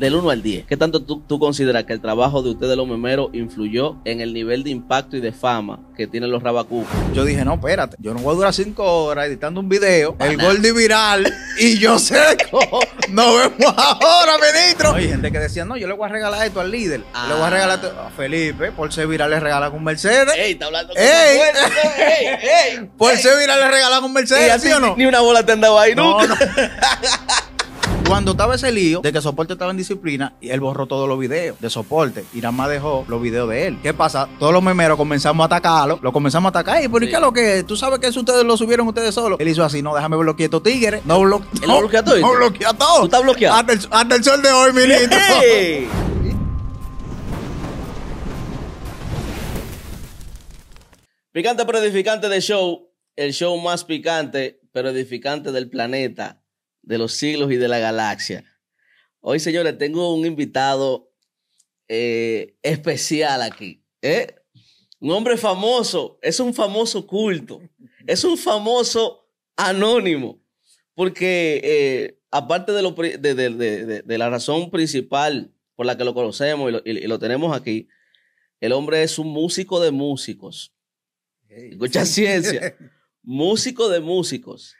del 1 al 10, ¿qué tanto tú, consideras que el trabajo de ustedes los memeros influyó en el nivel de impacto y de fama que tienen los rabacucos? Yo dije, no, espérate, yo no voy a durar cinco horas editando un video, el gol de viral y yo seco. Nos vemos ahora, ministro. hay gente que decía, no, yo le voy a regalar esto al líder. Le voy a ah. regalar esto a Felipe. Por ser viral le regala un Mercedes. Ey, está hablando con ey. Ey, ey, Por ser viral le regala un Mercedes, ¿sí o no? Ni una bola te han ahí no, nunca. No. Cuando estaba ese lío de que soporte estaba en disciplina, y él borró todos los videos de soporte y nada más dejó los videos de él. ¿Qué pasa? Todos los memeros comenzamos a atacarlo, lo comenzamos a atacar. ¿Y por qué lo que? Es? ¿Tú sabes que eso ustedes lo subieron ustedes solos? Él hizo así, no, déjame bloquear estos tigres. No, bloquea todo? No, bloquea todo. ¿Tú estás bloqueado? Hasta el, sol de hoy, mi lindo. Picante pero edificante de show, el show más picante pero edificante del planeta de los siglos y de la galaxia. Hoy, señores, tengo un invitado eh, especial aquí. ¿eh? Un hombre famoso, es un famoso culto, es un famoso anónimo, porque eh, aparte de, la razón principal por la que lo conocemos y lo, tenemos aquí, el hombre es un músico de músicos. Mucha ciencia. músico de músicos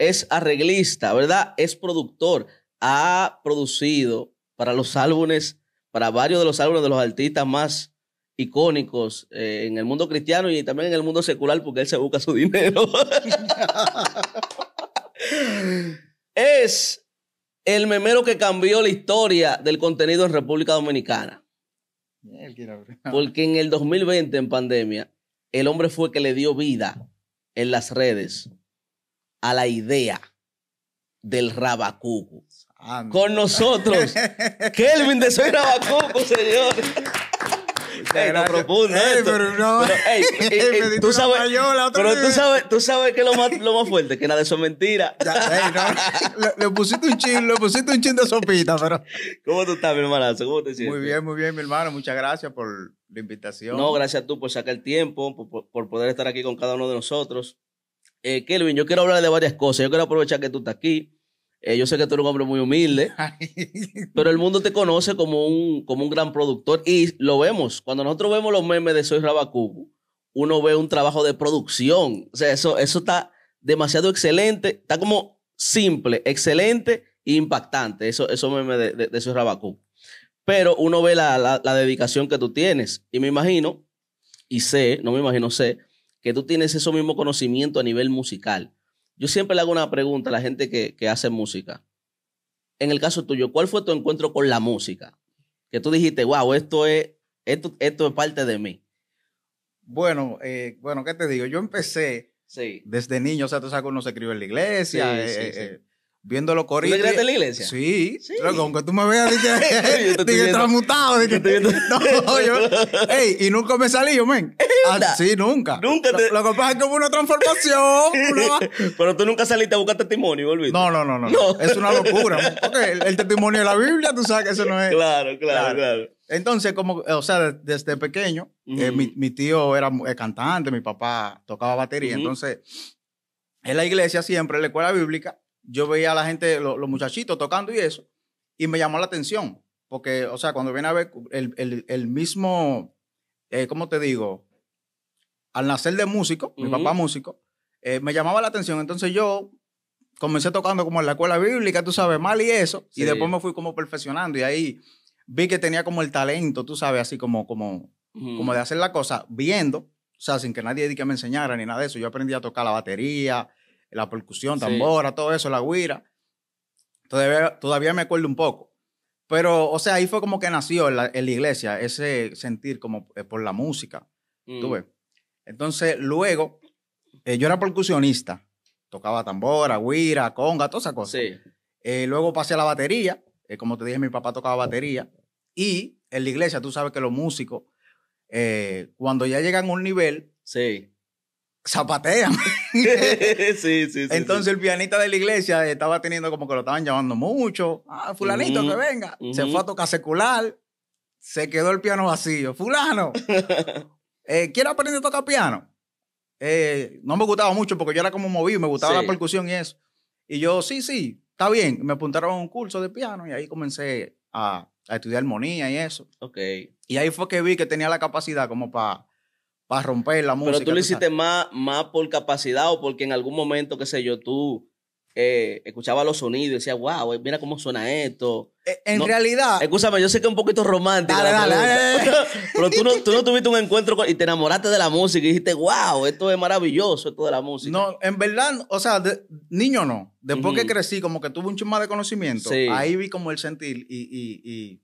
es arreglista, ¿verdad? Es productor. Ha producido para los álbumes, para varios de los álbumes de los artistas más icónicos eh, en el mundo cristiano y también en el mundo secular, porque él se busca su dinero. es el memero que cambió la historia del contenido en República Dominicana. Porque en el 2020, en pandemia, el hombre fue que le dio vida en las redes a la idea del Rabacuco. Con nosotros, Kelvin de Soy Rabacuco, señor. Ey, no profundo Pero no. Pero, tú sabes, tú sabes, tú sabes que lo más, lo más fuerte, que nada de eso es mentira. le, pusiste un chin, le pusiste un de sopita, pero. ¿Cómo tú estás, mi hermano? ¿Cómo te sientes? Muy bien, muy bien, mi hermano. Muchas gracias por la invitación. No, gracias a tú por sacar el tiempo, por, por poder estar aquí con cada uno de nosotros. Eh, Kelvin, yo quiero hablar de varias cosas. Yo quiero aprovechar que tú estás aquí. Eh, yo sé que tú eres un hombre muy humilde, pero el mundo te conoce como un, como un gran productor y lo vemos. Cuando nosotros vemos los memes de Soy Rabacu, uno ve un trabajo de producción. O sea, eso, eso está demasiado excelente. Está como simple, excelente e impactante. Eso, eso memes de, de, Soy Rabacu. Pero uno ve la dedicación que tú tienes y me imagino, y sé, no me imagino, sé, que tú tienes ese mismo conocimiento a nivel musical. Yo siempre le hago una pregunta a la gente que, hace música. En el caso tuyo, ¿cuál fue tu encuentro con la música? Que tú dijiste, wow, esto es, esto, esto es parte de mí. Bueno, eh, bueno, ¿qué te digo? Yo empecé desde niño, o sea, tú sabes que uno se crió en la iglesia, sí, eh, eh, viendo los corriente. ¿Tú te en la iglesia? Sí. sí. Loco, aunque tú me veas, dije, estoy transmutado. no, yo, ey, y nunca me salí yo, men. Ah, sí, nunca. Nunca te... Lo, que pasa es que hubo una transformación. Pero tú nunca saliste a buscar testimonio, ¿volviste? No, no, no, no. Es una locura. Porque el, testimonio de la Biblia, tú sabes que eso no es... Claro, claro, claro. Entonces, como, eh, o sea, desde pequeño, eh, mi, tío era eh, cantante, mi papá tocaba batería. Entonces, en la iglesia siempre, en la escuela bíblica, yo veía a la gente, los muchachitos tocando y eso, y me llamó la atención, porque, o sea, cuando viene a ver el, el, mismo, eh, ¿cómo te digo? Al nacer de músico, mi papá músico, eh, me llamaba la atención, entonces yo comencé tocando como en la escuela bíblica, tú sabes, mal y eso, y después me fui como perfeccionando y ahí vi que tenía como el talento, tú sabes, así como, como, como de hacer la cosa viendo, o sea, sin que nadie que me enseñara ni nada de eso. Yo aprendí a tocar la batería, la percusión, tambora, todo eso, la guira. Todavía, me acuerdo un poco. Pero, o sea, ahí fue como que nació en la, la iglesia ese sentir como eh, por la música. ¿tú mm. Entonces, luego, eh, yo era percusionista. Tocaba tambora, guira, conga, todas esas cosas. Eh, luego pasé a la batería. como te dije, mi papá tocaba batería. Y en la iglesia, tú sabes que los músicos, cuando ya llegan a un nivel, sí Zapatea. sí, sí, sí. Entonces el pianista de la iglesia estaba teniendo como que lo estaban llamando mucho. Ah, fulanito, que venga. Se fue a tocar secular. Se quedó el piano vacío. Fulano, eh, quiero aprender a tocar piano. Eh, no me gustaba mucho porque yo era como movido, me gustaba la percusión y eso. Y yo, sí, sí, está bien. Me apuntaron a un curso de piano y ahí comencé a estudiar armonía y eso. Ok. Y ahí fue que vi que tenía la capacidad como para para romper la música. Pero tú lo hiciste más, más por capacidad o porque en algún momento, qué sé yo, tú eh, escuchabas los sonidos y decías, wow, mira cómo suena esto. Eh, en realidad. Escúchame, yo sé que es un poquito romántico. Dale, dale, pero tú no, no, tuviste un encuentro y te enamoraste de la música y dijiste, wow, esto es maravilloso, esto de la música. No, en verdad, o sea, niño no. Después que crecí, como que tuve un chumba de conocimiento, ahí vi como el sentir y, y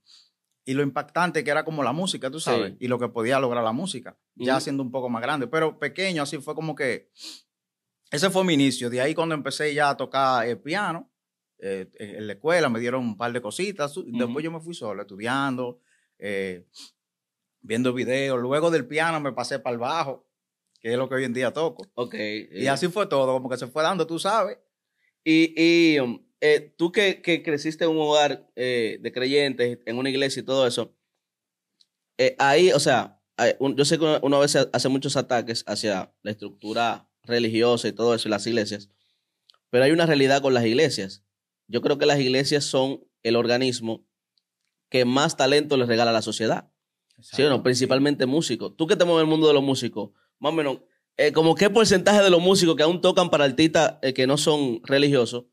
y lo impactante que era como la música, tú sabes, y lo que podía lograr la música, ya siendo un poco más grande, pero pequeño, así fue como que ese fue mi inicio. De ahí cuando empecé ya a tocar el eh, piano, eh, en la escuela me dieron un par de cositas, después yo me fui solo estudiando, eh, viendo videos, luego del piano me pasé para el bajo, que es lo que hoy en día toco. Ok. Y así fue todo, como que se fue dando, tú sabes. Y, y um, eh, tú que, creciste en un hogar eh, de creyentes, en una iglesia y todo eso, eh, ahí, o sea, yo sé que uno a veces hace muchos ataques hacia la estructura religiosa y todo eso, las iglesias, pero hay una realidad con las iglesias. Yo creo que las iglesias son el organismo que más talento les regala a la sociedad. ¿Sí no? Principalmente músicos. Tú que te mueves en el mundo de los músicos, más o menos, como qué porcentaje de los músicos que aún tocan para artistas que no son religiosos,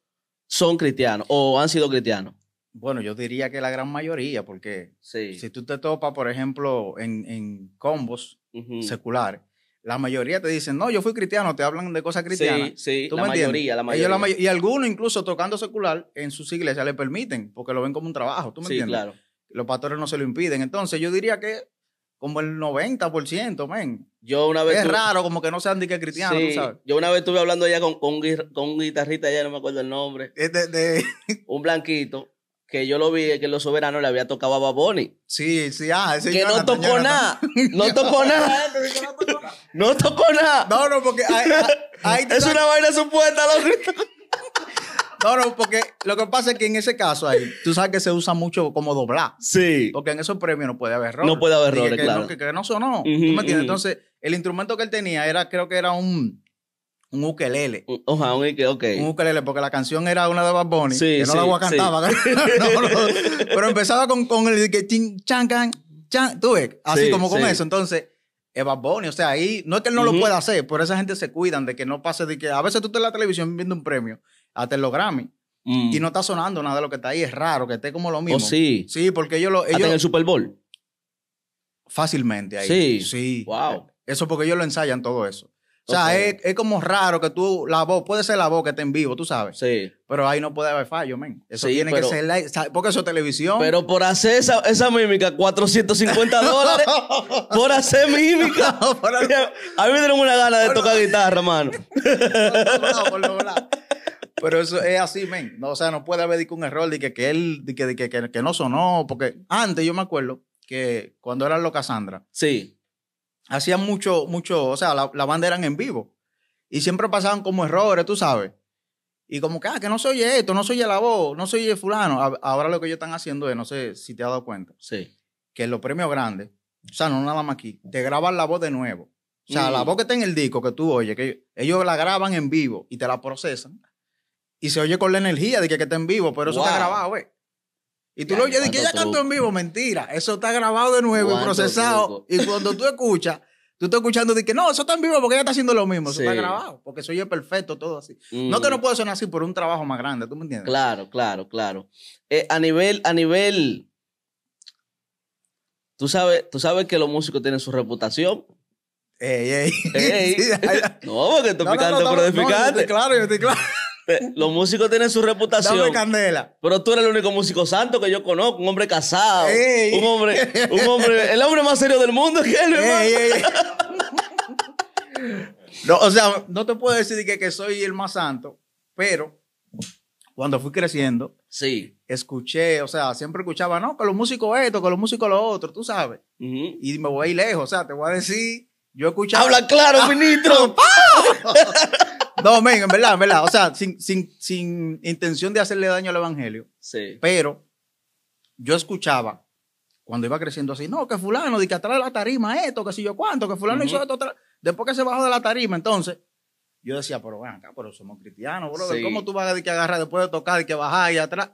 son cristianos o han sido cristianos? Bueno, yo diría que la gran mayoría, porque si tú te topas, por ejemplo, en, combos seculares, la mayoría te dicen, no, yo fui cristiano, te hablan de cosas cristianas. Sí, sí, la, mayoría, la, mayoría, y algunos incluso tocando secular en sus iglesias le permiten, porque lo ven como un trabajo, ¿tú me sí, entiendes? claro. Los pastores no se lo impiden. Entonces yo diría que como el 90%, men. Yo una Es raro, como que no sean de que cristianos, sabes. Yo una vez estuve hablando allá con, con, con un guitarrista, ya no me acuerdo el nombre. De, Un blanquito, que yo lo vi que en Los Soberanos le había tocado a Baboni. Sí, sí, ah, ese Que no tocó nada. No tocó nada. no tocó nada. No, no, porque. Hay, es una vaina supuesta, loco. No, no, porque lo que pasa es que en ese caso ahí, tú sabes que se usa mucho como doblar. Sí. Porque en esos premios no puede haber errores. No puede haber errores, claro. No, que, no sonó. me entiendes? Entonces, el instrumento que él tenía era, creo que era un... Un ukelele. un oh, ukelele, Un ukelele, porque la canción era una de Bad Bunny. Sí, que no la cantaba. no, pero empezaba con, con el que ching, tú ves, así como con eso. Entonces, Eva Boni, o sea, ahí no es que él no lo pueda hacer, pero esa gente se cuidan de que no pase de que a veces tú estás en la televisión viendo un premio hasta los Grammy. Y mm. no está sonando nada de lo que está ahí. Es raro que esté como lo mismo. sí. Sí, porque ellos lo. en el Super Bowl. Fácilmente ahí. Sí. Sí. Wow. Eso porque ellos lo ensayan todo eso. O sea, es, como raro que tú, la voz, puede ser la voz que esté en vivo, tú sabes. Sí. Pero ahí no puede haber fallo, men. Eso tiene que ser porque eso es televisión. Pero por hacer esa, mímica, 450 dólares. por hacer mímica. a mí me dieron una gana de tocar guitarra, mano. por, pero eso es así, men. No, o sea, no puede haber un error de que, él, de que, que, no sonó. Porque antes yo me acuerdo que cuando era loca Sandra, sí. hacían mucho, mucho, o sea, la, banda eran en vivo. Y siempre pasaban como errores, tú sabes. Y como que, ah, que no se oye esto, no se oye la voz, no se oye fulano. ahora lo que ellos están haciendo es, no sé si te has dado cuenta, sí. que los premios grandes, o sea, no nada más aquí, te graban la voz de nuevo. O sea, la mm. voz que está en el disco que tú oyes, que ellos la graban en vivo y te la procesan y se oye con la energía de que, que está en vivo, pero eso está grabado, güey. Y tú lo oyes de que ella cantó en vivo, mentira. Eso está grabado de nuevo y procesado. Y cuando tú escuchas, tú estás escuchando de que no, eso está en vivo porque ella está haciendo lo mismo. Eso está grabado, porque se oye perfecto, todo así. No que no mm. puede sonar así por un trabajo más grande, ¿tú me entiendes? Claro, claro, claro. Eh, a nivel, a nivel. Tú sabes, tú sabes que los músicos tienen su reputación. Ey, ey. no, porque tú no, pero de picante. claro, yo estoy claro. Los músicos tienen su reputación. Dame candela. Pero tú eres el único músico santo que yo conozco, un hombre casado. Un hombre, un hombre, el hombre más serio del mundo que él, No, o sea, no te puedo decir que, que soy el más santo, pero cuando fui creciendo, sí. escuché, o sea, siempre escuchaba, no, con los músicos esto, Con los músicos lo otro, tú sabes. Y me voy a ir lejos, o sea, te voy a decir, yo escuchaba. Habla claro, ah, ministro. ¡Ah! No, men, en verdad, en verdad. O sea, sin, sin, sin intención de hacerle daño al evangelio. Sí. Pero yo escuchaba cuando iba creciendo así, no, que fulano, de que atrás de la tarima esto, que si yo cuánto, que fulano hizo esto. Atrás. Después que se bajó de la tarima, entonces, yo decía, pero ven acá, pero somos cristianos, bro. ¿Cómo tú vas a de que agarrar después de tocar, de que bajar y atrás?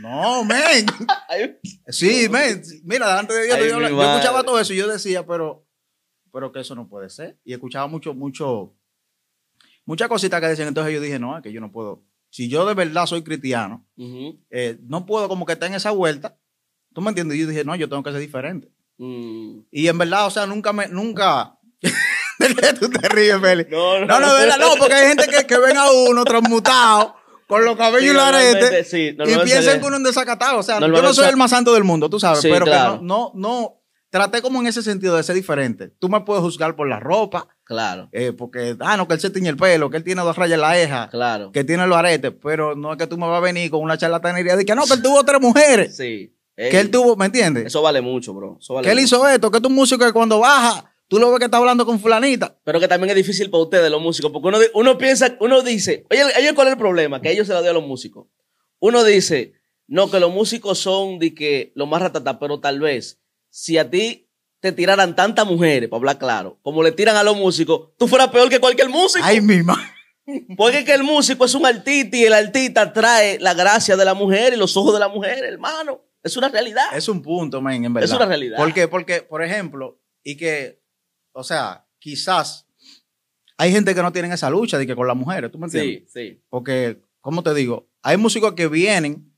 No, men. sí, men. Mira, delante de Dios, yo, yo escuchaba todo eso y yo decía, pero, pero que eso no puede ser. Y escuchaba mucho, mucho muchas cositas que decían. Entonces yo dije, no, es que yo no puedo. Si yo de verdad soy cristiano, eh, no puedo como que estar en esa vuelta. ¿Tú me entiendes? yo dije, no, yo tengo que ser diferente. Mm. Y en verdad, o sea, nunca me, nunca. tú te ríes, Feli. No, no, no, verdad, no porque hay gente que, ven a uno transmutado con los cabellos y la arete y piensan que uno es desacatado. O sea, yo no soy el más santo del mundo, tú sabes, pero no, no, no, traté como en ese sentido de ser diferente. Tú me puedes juzgar por la ropa, Claro. Eh, porque, ah, no, que él se tiñe el pelo, que él tiene dos rayas en la eja. Claro. Que tiene los aretes. Pero no es que tú me vas a venir con una charlatanería de que no, que él tuvo tres mujeres. Sí. que él tuvo, ¿me entiendes? Eso vale mucho, bro. Eso vale que él hizo esto, que tú, músico que cuando baja, tú lo ves que está hablando con fulanita. Pero que también es difícil para ustedes, los músicos, porque uno, uno piensa, uno dice, oye, oye, ¿cuál es el problema? Que ellos se lo dio a los músicos. Uno dice, no, que los músicos son de que los más ratatas, pero tal vez, si a ti te tiraran tantas mujeres, para hablar claro, como le tiran a los músicos, tú fueras peor que cualquier músico. Ay, mi madre. Porque que el músico es un artista y el artista trae la gracia de la mujer y los ojos de la mujer, hermano. Es una realidad. Es un punto, man, en verdad. Es una realidad. ¿Por qué? Porque, por ejemplo, y que, o sea, quizás hay gente que no tiene esa lucha de que con las mujeres, ¿tú me entiendes? Sí, sí. Porque, como te digo? Hay músicos que vienen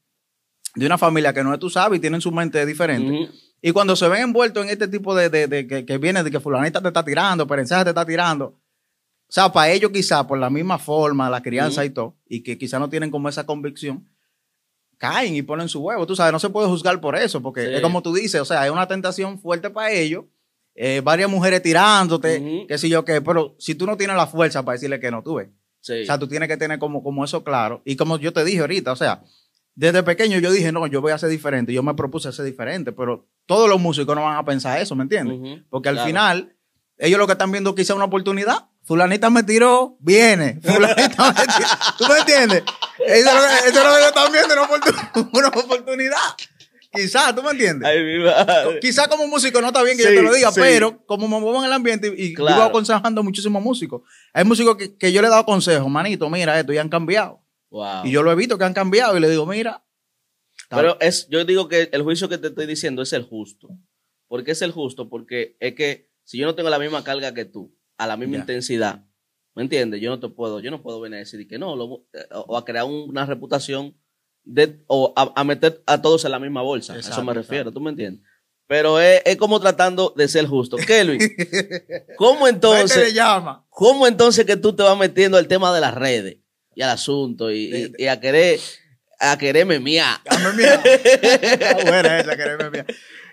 de una familia que no es tú sabes y tienen su mente diferente. Y cuando se ven envueltos en este tipo de, que, viene de que fulanita te está tirando, perenceja te está tirando. O sea, para ellos quizá por la misma forma, la crianza y todo, y que quizá no tienen como esa convicción, caen y ponen su huevo. Tú sabes, no se puede juzgar por eso, porque es como tú dices, o sea, hay una tentación fuerte para ellos. Eh, varias mujeres tirándote, qué sé yo qué, pero si tú no tienes la fuerza para decirle que no, tú ves. O sea, tú tienes que tener como, como eso claro. Y como yo te dije ahorita, o sea, desde pequeño yo dije, no, yo voy a ser diferente. Yo me propuse ser diferente, pero todos los músicos no van a pensar eso, ¿me entiendes? Porque al final, ellos lo que están viendo quizá una oportunidad. Fulanita me tiró, viene. Fulanita me tiró. ¿Tú me entiendes? Eso es lo que, están viendo, una, oportunidad. Quizás, ¿tú me entiendes? Quizás como músico no está bien que yo te lo diga, pero como me muevo en el ambiente y, y aconsejando a muchísimos músicos. Hay músicos que, que, yo le he dado consejos, manito, mira esto, y han cambiado. Y yo lo he visto que han cambiado y le digo, mira. Pero es, yo digo que el juicio que te estoy diciendo es el justo. ¿Por qué es el justo? Porque es que si yo no tengo la misma carga que tú, a la misma intensidad, ¿me entiendes? Yo no te puedo, yo no puedo venir a decir que no, o a crear una reputación de, o a, meter a todos en la misma bolsa. eso me refiero, ¿tú me entiendes? Pero es, como tratando de ser justo. ¿Qué, Luis? ¿Cómo entonces? ¿Cómo entonces que tú te vas metiendo al tema de las redes? y al asunto y, a querer a quererme mía.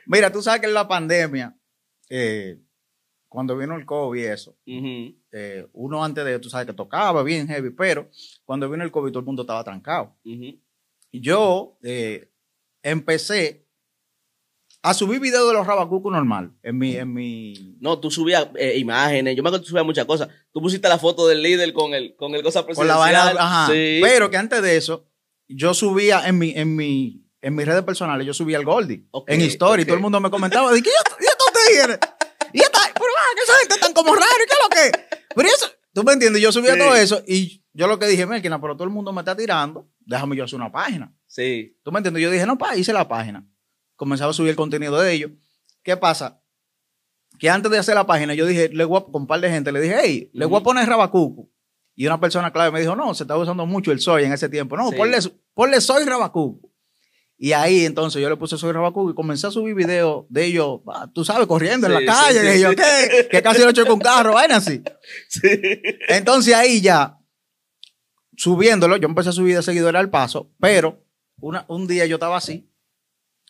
Mira, tú sabes que en la pandemia, eh, cuando vino el COVID eso, eh, uno antes de, tú sabes que tocaba bien heavy, pero cuando vino el COVID todo el mundo estaba trancado. Yo eh, empecé a subir videos de los rabacucos normal. En mi, en mi. No, tú subías eh, imágenes. Yo me acuerdo que tú subías muchas cosas. Tú pusiste la foto del líder con el, con el cosa presidencial. Con la vaina, ajá. Pero que antes de eso, yo subía en mi, en mi, en mis redes personales, yo subía el Goldie. en historia. Y todo el mundo me comentaba, ¿y qué te dices? Y esta, pero que gente tan como raro, ¿y qué es lo que? tú me entiendes, yo subía todo eso y yo lo que dije, Melquina, pero todo el mundo me está tirando, déjame yo hacer una página. Sí. ¿Tú me entiendes? Yo dije, no, pa, hice la página comenzaba a subir el contenido de ellos. ¿Qué pasa? Que antes de hacer la página, yo dije, le voy con un par de gente, le dije, hey, le voy a poner Rabacucu. Y una persona clave me dijo, no, se está usando mucho el soy en ese tiempo. No, ponle, soy Rabacucu. Y ahí entonces yo le puse Soy Rabacuco y comencé a subir videos de ellos, tú sabes, corriendo en la calle, y ¿qué? que casi lo con un carro, vaina así. Entonces ahí ya, subiéndolo, yo empecé a subir de seguidores al paso, pero un día yo estaba así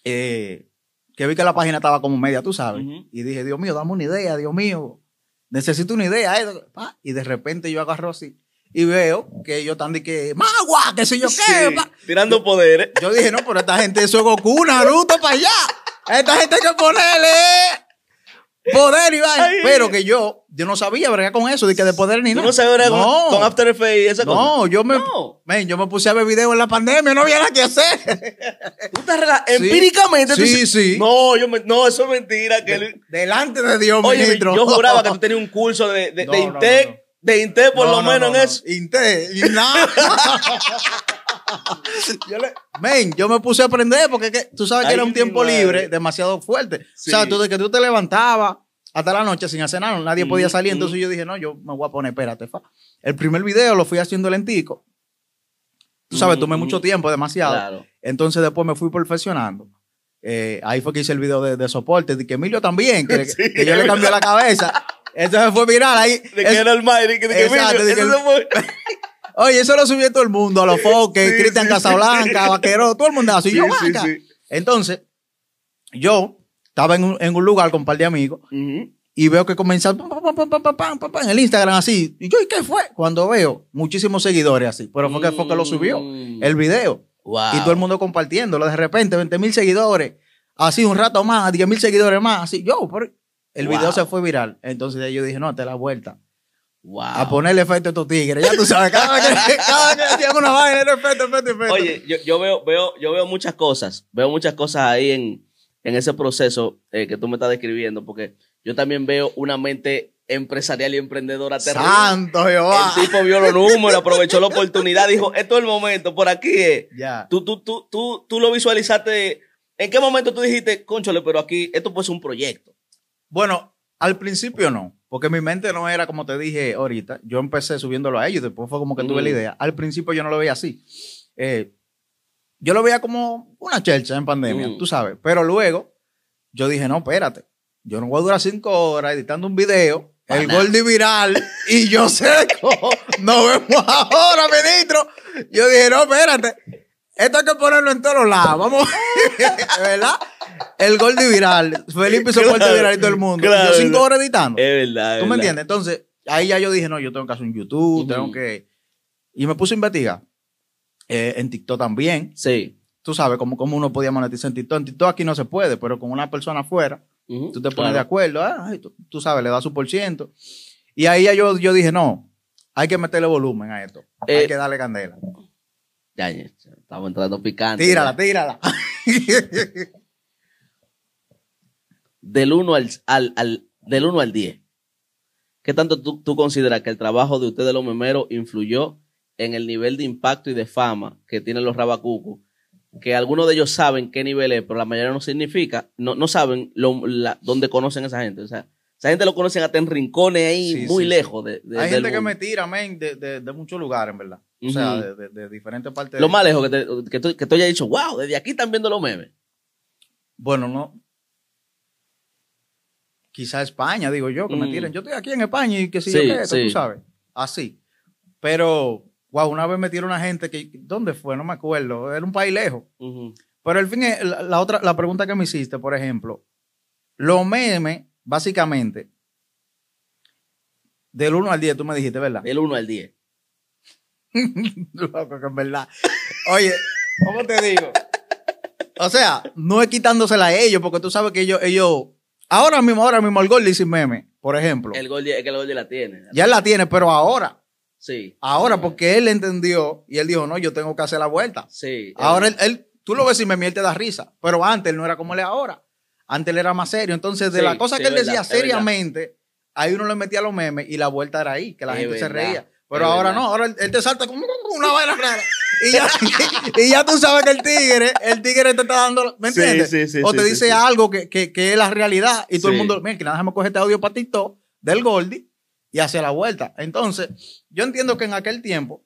eh, que vi que la página estaba como media, tú sabes. Y dije, Dios mío, dame una idea, Dios mío, necesito una idea. Eh, y de repente yo agarro así y veo que ellos están de que magua, qué sé yo qué. tirando poderes. Yo dije, no, pero esta gente, eso es Goku, Naruto, para allá. Esta gente hay que ponerle eh". Poder, y vaya. Pero que yo, yo no sabía ¿verdad? con eso, de que de poder ni nada. No, no sabía no. con, After Effects y esa no, cosa. yo me, no. yo me puse a ver videos en la pandemia, no había nada que hacer. ¿Tú estás sí. Empíricamente. Sí, sí. No, yo me, no, eso es mentira. delante de Dios, Oye, ministro. Yo juraba que tú tenías un curso de, de, de Intec, de Intec por lo menos en eso. Intec, y nada. yo men, yo me puse a aprender porque que, tú sabes que era un tiempo libre demasiado fuerte. O sea, tú, de que tú te levantabas hasta la noche sin hacer nada, nadie podía mm, salir. Mm. Entonces yo dije, no, yo me voy a poner, espérate, El primer video lo fui haciendo lentico. Tú sabes, tomé mm, mucho tiempo, demasiado. Entonces después me fui perfeccionando. Eh, ahí fue que hice el video de, soporte, de que Emilio también, que, yo le cambié la cabeza. Eso se fue viral ahí. De que el de que Emilio. Oye, eso lo subió todo el mundo, a los foques, Cristian Casablanca, Vaquero, todo el mundo así. yo, Entonces, yo estaba en un, lugar con un par de amigos y veo que pam, en el Instagram así. Y yo, ¿y qué fue? Cuando veo muchísimos seguidores así, pero fue que, fue que lo subió mm. el video. Y todo el mundo compartiéndolo. De repente, 20 mil seguidores, así un rato más, 10 mil seguidores más, así. Yo, el video se fue viral. Entonces yo dije, no, te la vuelta. A ponerle efecto a tu tigre, Ya tú sabes, cada vez que, cada una vaina efecto, efecto, efecto. Oye, yo, veo, veo, yo veo muchas cosas. Veo muchas cosas ahí en, en ese proceso eh, que tú me estás describiendo, porque yo también veo una mente empresarial y emprendedora terrible. ¡Santo Jehová! El tipo vio los números, aprovechó la oportunidad, dijo, esto es el momento, por aquí es. Ya. Tú, tú, tú, tú, tú lo visualizaste. ¿En qué momento tú dijiste, conchole, pero aquí esto puede ser un proyecto? Bueno, al principio no. Porque mi mente no era como te dije ahorita. Yo empecé subiéndolo a ellos, después fue como que tuve la mm. idea. Al principio yo no lo veía así. Eh, yo lo veía como una chelcha en pandemia, mm. tú sabes. Pero luego yo dije, no, espérate. Yo no voy a durar cinco horas editando un video, el Goldie viral y yo seco. No vemos ahora, ministro. Yo dije, no, espérate. Esto hay que ponerlo en todos lados. Vamos, ¿verdad? el gol de viral. Felipe hizo el de viral y todo el mundo. yo cinco horas editando. Es verdad. ¿Tú me entiendes? Entonces, ahí ya yo dije, no, yo tengo que hacer un YouTube, tengo que. Y me puse a investigar. Eh, en TikTok también. Sí. Tú sabes cómo, cómo uno podía monetizar en TikTok. En TikTok aquí no se puede, pero con una persona afuera, tú te pones de acuerdo. Ah, tú, sabes, le das su por ciento. Y ahí ya yo, yo dije, no, hay que meterle volumen a esto. Eh, hay que darle candela. Ya, ya, estamos entrando picante. Tírala, tírala. del 1 al, al, del 1 al 10. ¿Qué tanto tú, consideras que el trabajo de ustedes los memeros influyó en el nivel de impacto y de fama que tienen los rabacucos? Que algunos de ellos saben qué nivel es, pero la mayoría no significa, no, saben lo, dónde conocen a esa gente. O sea, esa gente lo conocen hasta en rincones ahí, muy lejos. De, Hay gente que me tira, de, de, muchos lugares, en verdad. O sea, de, diferentes partes. Lo más lejos que, te, que, tú, que tú dicho, wow, desde aquí están viendo los memes. Bueno, no, quizá España, digo yo, que me mm. tiren. Yo estoy aquí en España y que si sí, yo qué, tú sabes. Así. Pero, guau, una vez metieron una gente que, ¿dónde fue? No me acuerdo. Era un país lejos. Pero el fin, es... la, otra, la pregunta que me hiciste, por ejemplo, los memes, básicamente, del 1 al 10, tú me dijiste, ¿verdad? Del 1 al 10. Loco, que es verdad. Oye, ¿cómo te digo? O sea, no es quitándosela a ellos, porque tú sabes que ellos Ahora mismo, ahora mismo, el gol sin meme, por ejemplo. El gol, es que el Gordy la tiene. Ya la tiene, pero ahora. Sí. Ahora, porque él entendió y él dijo, no, yo tengo que hacer la vuelta. Sí. Eh. Ahora él, tú lo ves sin meme y él te da risa. Pero antes él no era como él ahora. Antes él era más serio. Entonces, de la cosa que él decía seriamente, ahí uno le metía los memes y la vuelta era ahí, que la gente se reía. Pero ahora no, ahora él, te salta como una vaina rara. Y ya, tú sabes que el tigre, el tigre te está dando, ¿me entiendes? o te dice algo que, es la realidad y todo el mundo, mira, que nada, déjame coge este audio para TikTok del Goldie y hacia la vuelta. Entonces, yo entiendo que en aquel tiempo,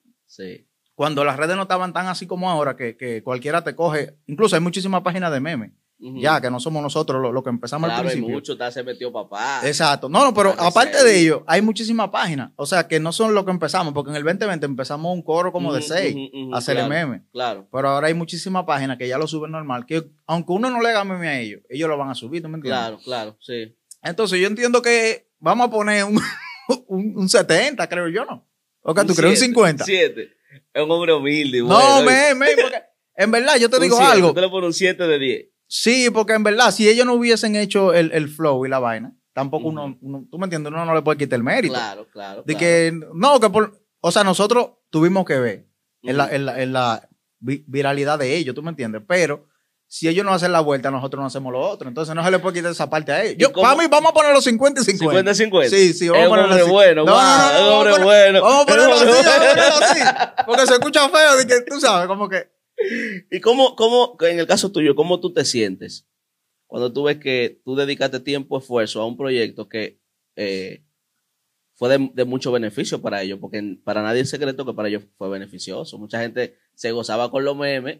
cuando las redes no estaban tan así como ahora, que, que cualquiera te coge, incluso hay muchísimas páginas de memes ya, que no somos nosotros los lo que empezamos al principio. mucho, está se metió papá. Exacto. No, no, pero aparte de ello, hay muchísimas páginas. O sea, que no son los que empezamos, porque en el 2020 empezamos un coro como de seis, a hacer claro, meme. Claro. Pero ahora hay muchísimas páginas que ya lo suben normal, que aunque uno no le haga meme a ellos, ellos lo van a subir, ¿tú me entiendes? Claro, claro, sí. Entonces yo entiendo que vamos a poner un, un, un 70, creo yo, ¿no? O que tú crees un 50. 7. Es un hombre humilde. no, meme, porque en verdad yo te digo algo. Yo te lo pongo un 7 de 10. Sí, porque en verdad, si ellos no hubiesen hecho el, el flow y la vaina, tampoco uno, tú me entiendes, uno no le puede quitar el mérito. Claro, claro. De que, no, que por, o sea, nosotros tuvimos que ver en, la, en, la, viralidad de ellos, tú me entiendes, pero si ellos no hacen la vuelta, nosotros no hacemos lo otro. Entonces no se le puede quitar esa parte a ellos. Yo, para vamos a poner los 50 y 50. 50 y 50. Sí, sí, vamos a poner los bueno, no, no, no, no, vamos bueno. así, vamos a ponerlo así. Porque se escucha feo, de que tú sabes, como que. ¿Y cómo, cómo, en el caso tuyo, cómo tú te sientes cuando tú ves que tú dedicaste tiempo, esfuerzo a un proyecto que eh, fue de, mucho beneficio para ellos? Porque para nadie es secreto que para ellos fue beneficioso. Mucha gente se gozaba con los memes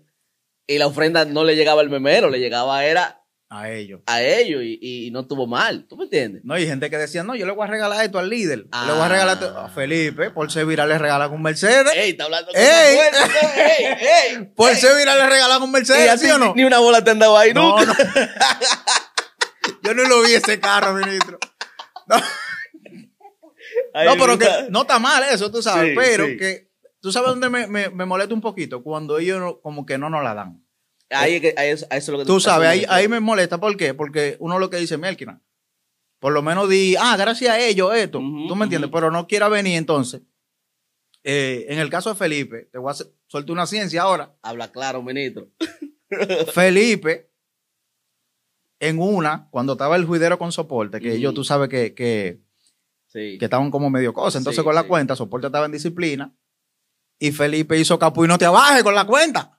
y la ofrenda no le llegaba al memero, le llegaba era a ellos. A ellos y, no estuvo mal. ¿Tú me entiendes? No, y gente que decía, no, yo le voy a regalar esto al líder. Le voy a regalar esto a ah. Felipe. Por ser viral le regalaba un Mercedes. Ey, está hablando con ey. Fuerza, ey, ey, Por ey. viral le regalan un Mercedes, ¿sí o no? Ni una bola te han dado ahí nunca. yo no lo vi ese carro, ministro. No, pero que no está mal eso, tú sabes. pero que, ¿tú sabes dónde me, me molesta un poquito? Cuando ellos como que no nos la dan. Ahí, eh, es lo que tú sabes, ahí, me molesta. ¿Por qué? Porque uno lo que dice, Melkina, por lo menos di, ah, gracias a ellos esto. tú me entiendes, pero no quiera venir entonces. Eh, en el caso de Felipe, te voy a hacer, una ciencia ahora. Habla claro, ministro. Felipe, en una, cuando estaba el juidero con soporte, que ellos tú sabes que, que, estaban como medio cosa. Entonces, con la cuenta, soporte estaba en disciplina. Y Felipe hizo capu y no te abaje con la cuenta.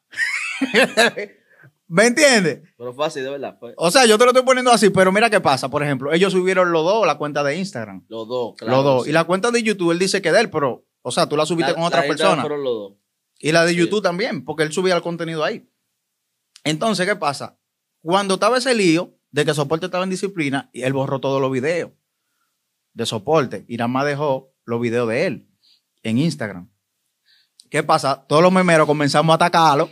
¿Me entiendes? Pero fácil, de verdad. Pues. O sea, yo te lo estoy poniendo así, pero mira qué pasa. Por ejemplo, ellos subieron los dos la cuenta de Instagram. Los dos, claro. Los dos. Y la cuenta de YouTube, él dice que de él, pero, o sea, tú la subiste con otra persona. Y la de YouTube también, porque él subía el contenido ahí. Entonces, ¿qué pasa? Cuando estaba ese lío de que soporte estaba en disciplina, y él borró todos los videos de soporte y nada más dejó los videos de él en Instagram. ¿Qué pasa? Todos los memeros comenzamos a atacarlo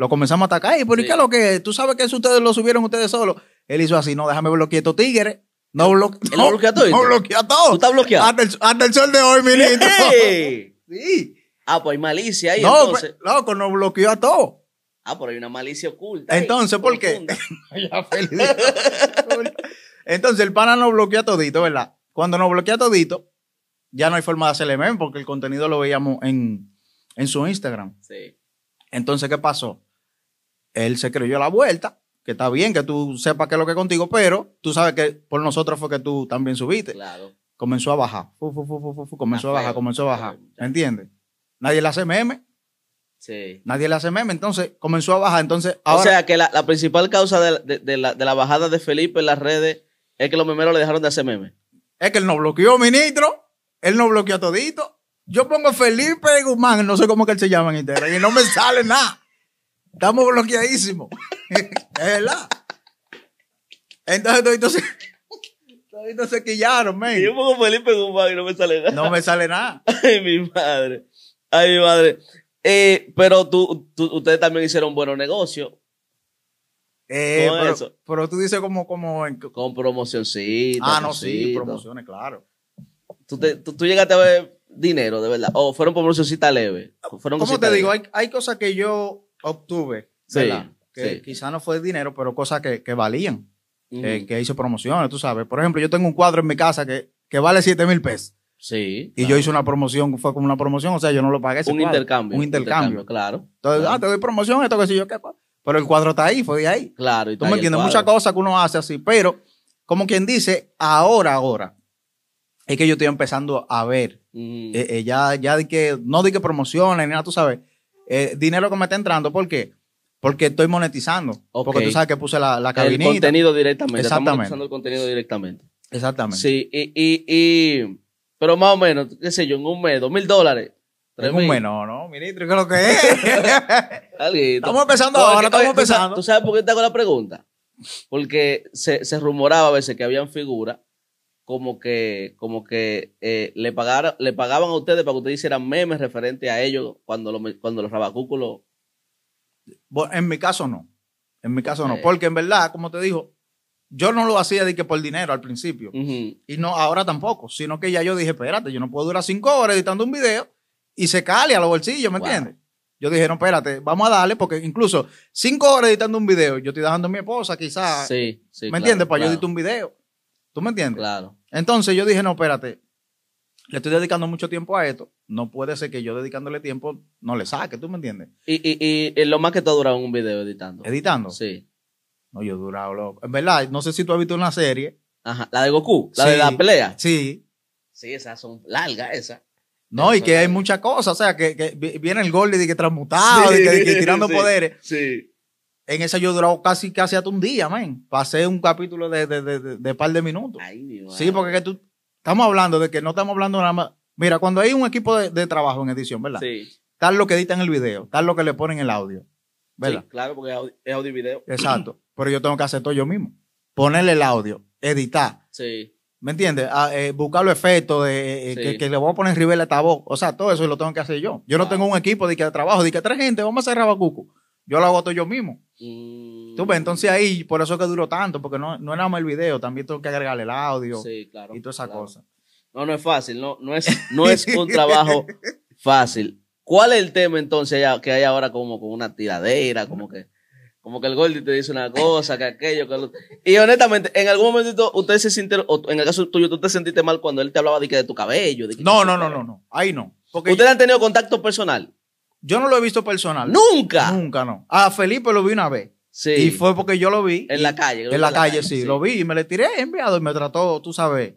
lo comenzamos a atacar. ¿Y por qué lo que? Tú sabes que eso ustedes lo subieron ustedes solos. Él hizo así, no, déjame bloquear estos tigres. No, no, bloquea todo. No bloquea todo. Tú estás bloqueado. Hasta el, sol de hoy, ministro. Sí. Ah, pues hay malicia ahí. Pues, entonces. Pues, loco, nos bloqueó a todo Ah, pero hay una malicia oculta. Entonces, ¿por qué? entonces, el pana nos bloquea todito, ¿verdad? Cuando nos bloquea todito, ya no hay forma de hacerle meme porque el contenido lo veíamos en, en su Instagram. Sí. Entonces, ¿qué pasó? él se creyó la vuelta, que está bien que tú sepas qué es lo que es contigo, pero tú sabes que por nosotros fue que tú también subiste. Claro. Comenzó a bajar, fu, fu, fu, comenzó a bajar, comenzó a bajar, ¿me ¿entiendes? Nadie le hace meme. Sí. Nadie le hace meme, entonces comenzó a bajar. Entonces, ahora... O sea que la, principal causa de, la, de la bajada de Felipe en las redes es que los memeros le dejaron de hacer meme. Es que él no bloqueó, ministro. Él no bloqueó todito. Yo pongo Felipe Guzmán, no sé cómo que él se llama en internet y no me sale nada. Estamos bloqueadísimos. es verdad. Entonces, todavía se quillaron, Yo yo pongo Felipe Guzmán y no me sale nada. No me sale nada. Ay, mi madre. Ay, mi madre. Eh, pero tú, tú, ustedes también hicieron buenos negocios. Eh, pero, eso. pero tú dices como, como en... con promocioncita. Ah, no, sí, promociones, claro. Tú, te, tú, llegaste a ver dinero, de verdad. O fueron promocioncitas leves. ¿Fueron ¿Cómo te digo? Hay, hay cosas que yo obtuve. ¿verdad? que quizá no fue dinero, pero cosas que, valían. Eh, que hice promociones, tú sabes. Por ejemplo, yo tengo un cuadro en mi casa que, vale 7 mil pesos. Sí. Y yo hice una promoción, fue como una promoción, o sea, yo no lo pagué. un intercambio. Un intercambio. claro. Entonces, ah, te doy promoción, esto que si yo, qué Pero el cuadro está ahí, fue de ahí. Claro. Y tú me entiendes, muchas cosas que uno hace así, pero como quien dice, ahora, ahora, es que yo estoy empezando a ver. Eh, eh, ya, ya de que, no de que promociones ni nada, tú sabes eh, dinero que me está entrando. ¿Por qué? Porque estoy monetizando. Porque tú sabes que puse la, la cabinita. El contenido directamente. Exactamente. Estamos monetizando el contenido directamente. Exactamente. Sí, y, y, pero más o menos, qué sé yo, en un mes, dos mil dólares. En un mes, ¿no? Ministro, ¿qué es lo que es? estamos empezando ahora, estamos empezando. ¿tú sabes, por qué te hago la pregunta? Porque se, se rumoraba a veces que habían figuras como que, como que eh, le, pagara, le pagaban a ustedes para que ustedes hicieran memes referente a ellos cuando, lo, cuando los rabacúculos. En mi caso no. En mi caso no. Eh. Porque en verdad, como te dijo, yo no lo hacía de que por dinero al principio. Y no ahora tampoco. Sino que ya yo dije, espérate, yo no puedo durar cinco horas editando un video y se cale a los bolsillos, ¿me entiendes? Yo dije, no, espérate, vamos a darle, porque incluso cinco horas editando un video, yo estoy dejando a mi esposa, quizás. ¿Me entiendes? Para yo editar un video. ¿Tú me entiendes? Claro. Entonces yo dije, no, espérate, le estoy dedicando mucho tiempo a esto, no puede ser que yo dedicándole tiempo no le saque, ¿tú me entiendes? Y, y, eh, lo más que tú has durado un video editando. ¿Editando? Sí. No, yo he durado, loco. En verdad, no sé si tú has visto una serie. Ajá, la de Goku, la de la pelea. Sí. Sí, esas son largas, esas. No, y que hay muchas cosas, o sea, que, viene el gol de que transmutado, y de que, tirando poderes. Sí. En esa yo duraba casi, casi hasta un día, man. Pasé un capítulo de, de, par de minutos. Ay, sí, porque que tú, estamos hablando de que no estamos hablando nada más. Mira, cuando hay un equipo de, trabajo en edición, ¿verdad? Sí. Tal lo que editan el video, tal lo que le ponen el audio. ¿Verdad? claro, porque es audio, y video. Exacto. Pero yo tengo que hacer todo yo mismo. Ponerle el audio, editar. Sí. ¿Me entiendes? Ah, eh, buscar los efectos de, eh, eh, que, le voy a poner Rivera esta voz. O sea, todo eso lo tengo que hacer yo. Yo no tengo un equipo de que trabajo, de que tres gente, vamos a hacer Rabacuco. Yo lo hago todo yo mismo. ¿Tú Entonces ahí, por eso que duró tanto, porque no, no era más el video, también tengo que agregarle el audio y toda esa cosas. No, no es fácil, no, no, es, no es un trabajo fácil. ¿Cuál es el tema entonces que hay ahora como con una tiradera, como que... Como que el Goldie te dice una cosa, que aquello, que lo... Y honestamente, en algún momento usted se sintió o en el caso tuyo, tú te sentiste mal cuando él te hablaba de, que de tu cabello. no, no, no, no, no, ahí no. Porque ¿Ustedes han tenido contacto personal? Yo no lo he visto personal. Nunca. Nunca, no. A Felipe lo vi una vez. Sí. Y fue porque yo lo vi. En la calle. En la, calle, sí, Lo vi y me le tiré enviado y me trató, tú sabes,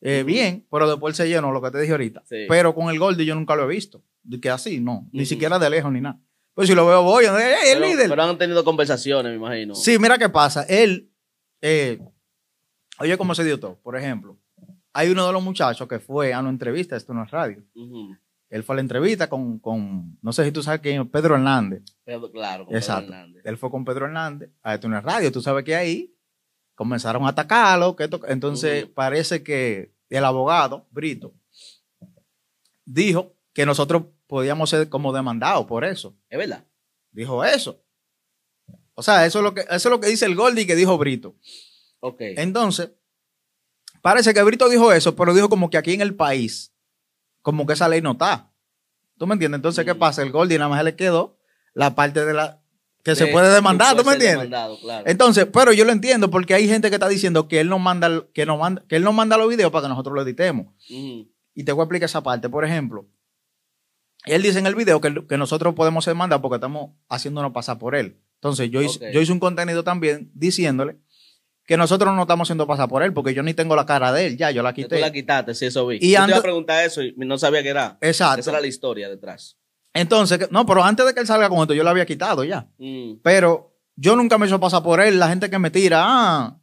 eh, bien, pero después se llenó lo que te dije ahorita. Pero con el Goldie yo nunca lo he visto. De que así, no. Ni siquiera de lejos ni nada. Pues si lo veo voy, hey, eh, eh, el líder. Pero han tenido conversaciones, me imagino. Sí, mira qué pasa. Él, oye cómo se dio todo. Por ejemplo, hay uno de los muchachos que fue a una entrevista, esto no es radio. Uh él fue a la entrevista con, con no sé si tú sabes quién, Pedro Hernández. Pedro, claro, con Pedro Hernández. Él fue con Pedro Hernández a esto radio. Tú sabes que ahí comenzaron a atacarlo. Que entonces parece que el abogado, Brito, dijo que nosotros podíamos ser como demandados por eso. Es verdad. Dijo eso. O sea, eso es lo que, es lo que dice el Goldie que dijo Brito. Ok. Entonces, parece que Brito dijo eso, pero dijo como que aquí en el país como que esa ley no está. ¿Tú me entiendes? Entonces, ¿qué pasa? El Goldie nada más le quedó la parte de la que se puede demandar, ¿tú me entiendes? Entonces, pero yo lo entiendo porque hay gente que está diciendo que él nos manda, que no manda, que él no manda los videos para que nosotros los editemos. Y te voy a explicar esa parte. Por ejemplo, él dice en el video que, nosotros podemos ser mandados porque estamos haciéndonos pasar por él. Entonces, yo hice un contenido también diciéndole que nosotros no estamos haciendo pasar por él, porque yo ni tengo la cara de él, ya, yo la quité. Tú la quitaste, sí, eso vi. Y yo te iba a preguntar eso y no sabía qué era. Exacto. Esa era la historia detrás. Entonces, no, pero antes de que él salga con esto, yo la había quitado ya. Mm. Pero yo nunca me hizo pasar por él. La gente que me tira, ah,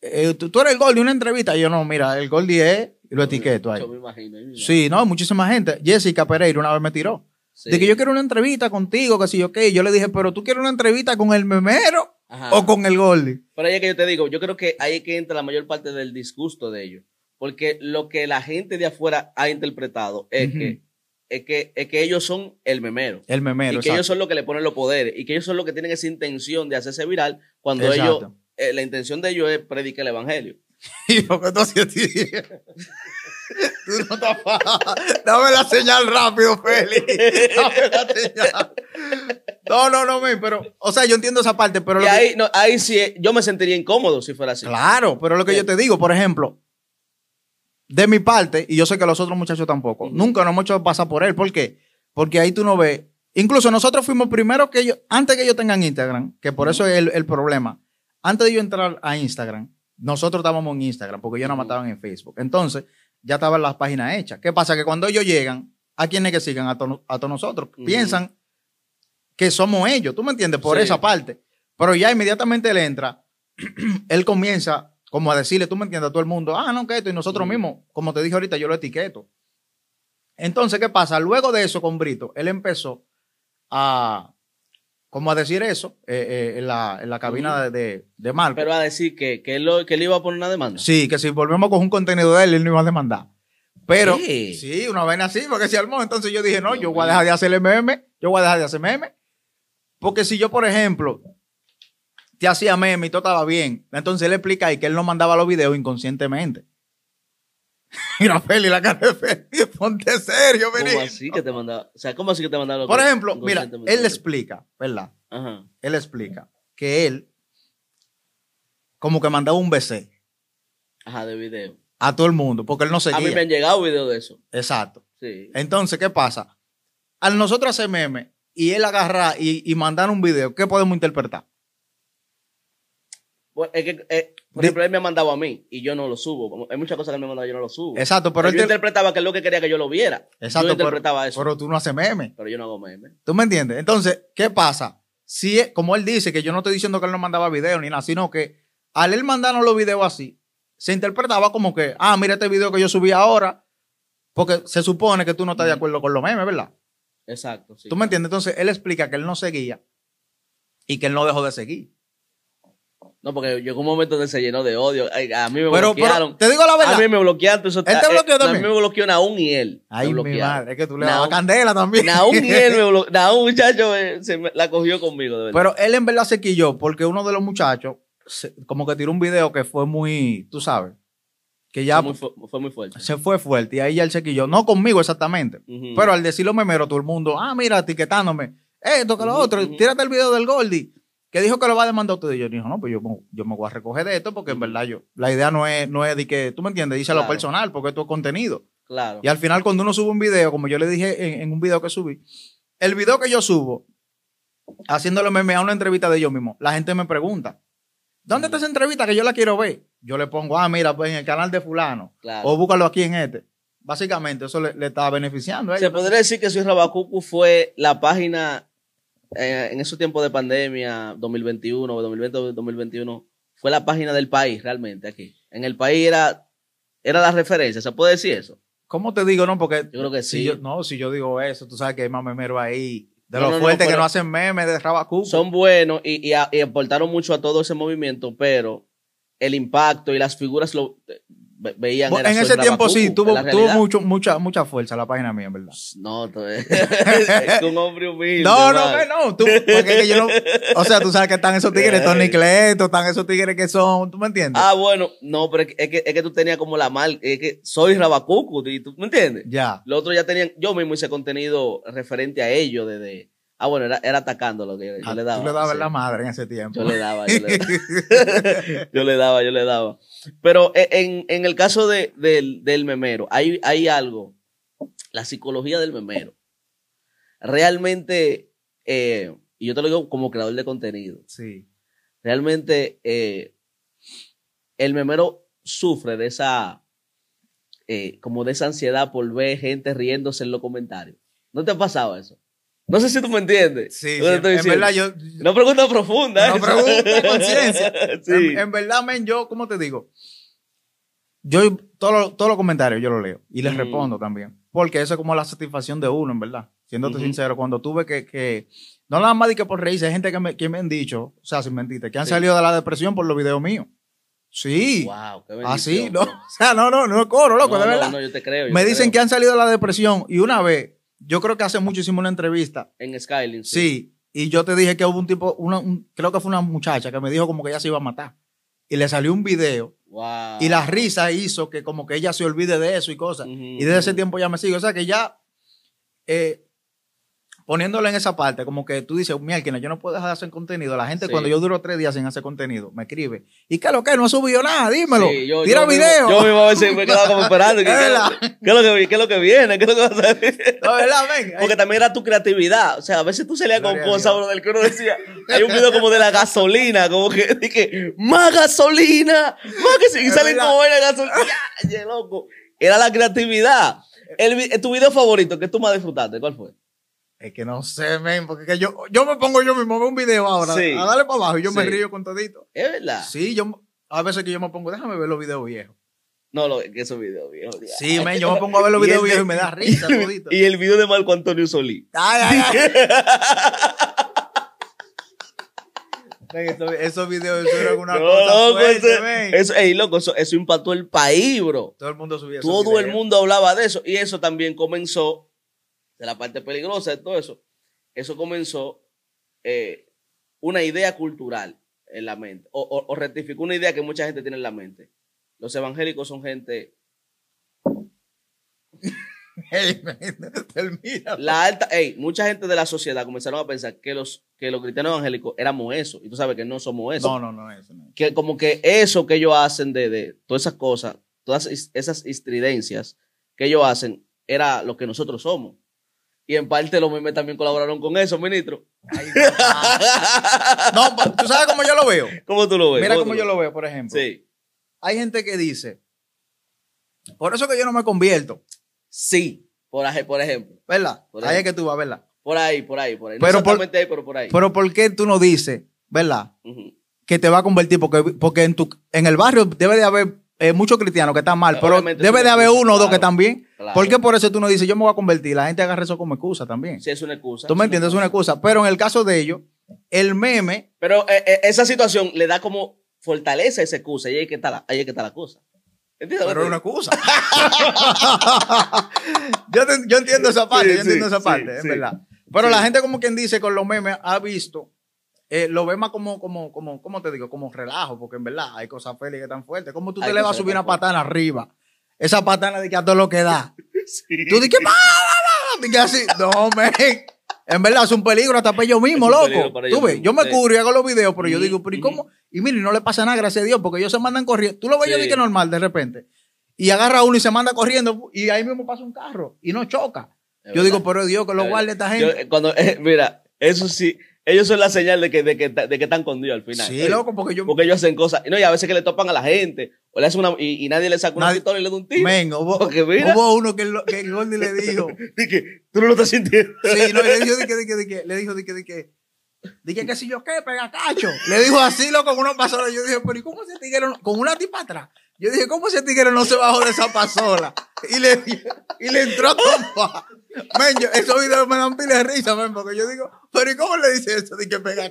eh, tú, eres el Goldie, una entrevista. yo no, mira, el Goldie es, y lo etiqueto ahí. Yo me imagino. sí, no, muchísima gente. Jessica Pereira una vez me tiró. Sí. que yo quiero una entrevista contigo, que si yo qué. Yo le dije, pero tú quieres una entrevista con el memero o con el golpe Pero ahí es que yo te digo, yo creo que ahí es que entra la mayor parte del disgusto de ellos. Porque lo que la gente de afuera ha interpretado es, que, es, que, que ellos son el memero. El memero. Y que ellos son los que le ponen los poderes. Y que ellos son los que tienen esa intención de hacerse viral cuando ellos, eh, la intención de ellos es predicar el evangelio. Tú no Dame la señal rápido, Feli. Dame la señal. No, no, no, pero, o sea, yo entiendo esa parte, pero. ahí, no, ahí sí, yo me sentiría incómodo si fuera así. Claro, pero lo que yo te digo, por ejemplo, de mi parte, y yo sé que los otros muchachos tampoco, nunca nos hemos hecho pasar por él. ¿Por qué? Porque ahí tú no ves. Incluso nosotros fuimos primero que ellos, antes que ellos tengan Instagram, que por eso es el, problema. Antes de yo entrar a Instagram, nosotros estábamos en Instagram, porque yo no mataban en Facebook. Entonces, ya estaban las páginas hechas. ¿Qué pasa? Que cuando ellos llegan, ¿a quienes que sigan? A todos nosotros. Piensan que somos ellos, ¿tú me entiendes? Por esa parte. Pero ya inmediatamente él entra, él comienza como a decirle, tú me entiendes, a todo el mundo, ah, no, que esto, y nosotros mismos, como te dije ahorita, yo lo etiqueto. Entonces, ¿qué pasa? Luego de eso con Brito, él empezó a, Cómo a decir eso eh, eh, en, la, cabina de, de Marco. Pero a decir que, que, él, que iba a poner una demanda. Sí, que si volvemos con un contenido de él, él no iba a demandar. Pero, sí, una vez así, porque si armó. Entonces yo dije, no, yo voy a dejar de hacer meme, yo voy a dejar de hacer meme. Porque si yo, por ejemplo, te hacía meme y todo estaba bien, entonces él explica ahí que él no mandaba los videos inconscientemente. Mira, Feli, la cara de Feli. Ponte serio, vení. ¿Cómo así que te mandaba? O sea, ¿cómo así que te mandaba? Por ejemplo, mira, él explica, ¿verdad? Ajá. Él explica que él como que mandaba un BC. Ajá, de video. A todo el mundo, porque él no se A mí me han llegado videos de eso. Exacto. Sí. Entonces, ¿qué pasa? Al nosotros hacer meme y él agarrar y, y mandar un video, ¿qué podemos interpretar? Bueno, pues, es que, eh, por ejemplo, él me ha mandado a mí y yo no lo subo. Hay muchas cosas que me ha mandado y yo no lo subo. Exacto, pero, él interpretaba que es lo que quería que yo lo viera. Exacto. Yo interpretaba pero, eso. Pero tú no haces memes. Pero yo no hago memes. ¿Tú me entiendes? Entonces, ¿qué pasa? Si, como él dice, que yo no estoy diciendo que él no mandaba videos ni nada, sino que al él mandarnos los videos así, se interpretaba como que, ah, mira este video que yo subí ahora, porque se supone que tú no estás de acuerdo con los memes, ¿verdad? Exacto, sí. ¿Tú me entiendes? Entonces, él explica que él no seguía y que él no dejó de seguir. No, porque yo un momento se llenó de odio. a mí me bloquearon. te digo la verdad. A mí me bloquearon. Eso, ¿Él te eh, bloqueó también? A mí me bloqueó aún y él. Ay, mi madre. Es que tú le dabas candela también. Aún y él me bloqueó. un muchacho, eh, se la cogió conmigo, de verdad. Pero él en verdad se quilló porque uno de los muchachos como que tiró un video que fue muy, tú sabes, que ya... Fue muy, fuerte. Se fue fuerte y ahí ya él se quilló. No conmigo exactamente, pero al decirlo mero todo el mundo, ah, mira, etiquetándome, esto que lo otro, tírate el video del Goldie que dijo que lo va a demandar usted. Y yo dijo, no, pues yo, yo me voy a recoger de esto porque en verdad yo, la idea no es, no es de que, tú me entiendes, dice lo personal porque esto es contenido. Claro. Y al final cuando uno sube un video, como yo le dije en, un video que subí, el video que yo subo, haciéndole meme a una entrevista de yo mismo, la gente me pregunta, ¿dónde está esa entrevista que yo la quiero ver? Yo le pongo, ah, mira, pues en el canal de fulano. O búscalo aquí en este. Básicamente eso le, está beneficiando. Se podría decir que si Rabacucu fue la página eh, en esos tiempos de pandemia, 2021, 2020, 2021, fue la página del país realmente aquí. En el país era, era la referencia, ¿se puede decir eso? ¿Cómo te digo? No, porque. Yo creo que sí. Si yo, no, si yo digo eso, tú sabes que hay más memero ahí. De los fuertes que no hacen memes de Rabacu. Son buenos y, aportaron mucho a todo ese movimiento, pero el impacto y las figuras lo, veían. en ese tiempo sí, tuvo, tuvo mucho, mucha, mucha fuerza la página mía, en verdad. No, tú eres un hombre humilde. No, no, no, porque yo O sea, tú sabes que están esos tigres, Tony Cleto, están esos tigres que son, ¿tú me entiendes? Ah, bueno, no, pero es que, es que tú tenías como la mal, es que soy Rabacucu, ¿tú me entiendes? Ya. Los otros ya tenían, yo mismo hice contenido referente a ellos desde Ah, bueno, era, atacando lo que yo, ah, le daba. yo le daba la madre en ese tiempo. Yo le daba, yo le daba. yo le daba, yo le daba. Pero e, en, el caso del, del memero, hay, hay algo, la psicología del memero. Realmente, eh, y yo te lo digo como creador de contenido. Sí. Realmente, eh, el memero sufre de esa, eh, como de esa ansiedad por ver gente riéndose en los comentarios. ¿No te ha pasado eso? No sé si tú me entiendes. Sí, en verdad yo... No pregunta profunda. No pregunta conciencia. en, verdad, men, yo, ¿cómo te digo? Yo todos los comentarios yo los leo y les mm. respondo también. Porque eso es como la satisfacción de uno, en verdad. Siéndote sincero, cuando tuve que, que... No nada más de que por reírse, hay gente que me, que me han dicho, o sea, sin mentirte, que han salido de la depresión por los videos míos. Sí. Wow, qué Así, ah, no. O sea, no, no, no es coro, loco, de verdad. No, no, yo te creo. me dicen que han salido de la depresión y una vez yo creo que hace mucho hicimos una entrevista. En Skyline. Sí. y yo te dije que hubo un tipo, una, creo que fue una muchacha que me dijo como que ella se iba a matar. Y le salió un video. Wow. Y la risa hizo que como que ella se olvide de eso y cosas. Y desde ese tiempo ya me sigue. O sea que ya eh, poniéndolo en esa parte, como que tú dices, mira, yo no puedo dejar de hacer contenido. La gente cuando yo duro tres días sin hacer contenido, me escribe. ¿Y qué es lo que? No subido nada, dímelo. Tira video. yo mismo a veces me quedaba como esperando. ¿Qué, es lo que, ¿Qué, lo que, viene? ¿Qué es lo que va a salir? No, ¿verdad? Ven, Porque también era tu creatividad. O sea, a veces tú salías con cosas, bro, del que uno decía, hay un video como de la gasolina, como que dije, más gasolina, más que si salen como la gasolina. Ya, loco. Era la creatividad. El, tu video favorito que tú más disfrutaste, ¿cuál fue? Es que no sé, men, porque yo, yo me pongo yo mismo, ver un video ahora, sí. a darle para abajo y yo me río con todito. Es verdad. Sí, yo, a veces que yo me pongo, déjame ver los videos viejos. No, lo, esos videos viejos. Sí, men, yo me pongo a ver los videos viejos y me da risa todito. Y el video de Marco Antonio Solí. Ay, ay, ay. Esos, videos, eso era una cosa. Pues, eh, eso, ey, loco, eso, impactó el país, bro. Todo el mundo subía Todo el mundo hablaba de eso. Y eso también comenzó de la parte peligrosa, de todo eso, eso comenzó eh, una idea cultural en la mente, o, o, rectificó una idea que mucha gente tiene en la mente. Los evangélicos son gente... la alta, hey, mucha gente de la sociedad comenzaron a pensar que los, que los cristianos evangélicos éramos eso. Y tú sabes que no somos eso. No, no, no, eso Que como que eso que ellos hacen de, de todas esas cosas, todas esas estridencias que ellos hacen, era lo que nosotros somos. Y en parte los memes también colaboraron con eso, ministro. no, tú sabes cómo yo lo veo. ¿Cómo tú lo ves? Mira cómo, yo lo veo, por ejemplo. Sí. Hay gente que dice, por eso que yo no me convierto. Sí, por, por ejemplo. ¿Verdad? ahí es que tú vas, ¿verdad? Por ahí, por ahí, por ahí. Pero no por, ahí, pero por ahí. Pero ¿por qué tú no dices, verdad? Que te va a convertir, porque, porque en, tu, en el barrio debe de haber eh, muchos cristianos que están mal, eh, pero debe de haber uno o dos que están bien. Porque por eso tú no dices, yo me voy a convertir. La gente agarra eso como excusa también. Sí, es una excusa. ¿Tú me entiendes? Es una excusa. Pero en el caso de ellos, el meme. Pero eh, esa situación le da como fortaleza a esa excusa. Y ahí que está la, que está la cosa. Pero es una excusa. yo, entiendo esa parte, yo entiendo esa parte, es verdad. Pero la gente, como quien dice, con los memes ha visto eh, lo ve más como, como, como, ¿cómo te digo? Como relajo, porque en verdad hay cosas felices que fuertes. Como tú te le vas a subir una patana arriba? Esa patana de que a todo lo que da. Tú dices, que así. No, men. En verdad es un peligro hasta para mismo, loco. tú ves, yo me cubro y hago los videos, pero yo digo, pero ¿y cómo? Y mire, no le pasa nada, gracias a Dios, porque ellos se mandan corriendo. Tú lo ves, yo yo dije normal de repente. Y agarra uno y se manda corriendo y ahí mismo pasa un carro y no choca. yo digo, pero Dios, que lo guarde esta gente. cuando, mira, eso sí, ellos son la señal de que, de que, de que están con Dios al final. Sí, porque, yo... porque ellos hacen cosas. No, y a veces que le topan a la gente, o le hace una, y, nadie le saca una historia y le da un tiro. Venga, hubo, hubo uno que el, que Gordy le dijo. Dije, tú no lo estás sintiendo. sí, no, le dijo, de que, de que, que, le dijo, de que, de que. Dije que si yo qué, pega cacho. Le dijo así, loco, con unos pasada. Yo dije, pero ¿y cómo se dijeron Con una tipa atrás. Yo dije, ¿cómo ese tigre no se bajó de esa pasola? Y le, y le entró a compa. Men, yo, esos videos me dan pila de risa, men, porque yo digo, pero ¿y cómo le dice eso de que pega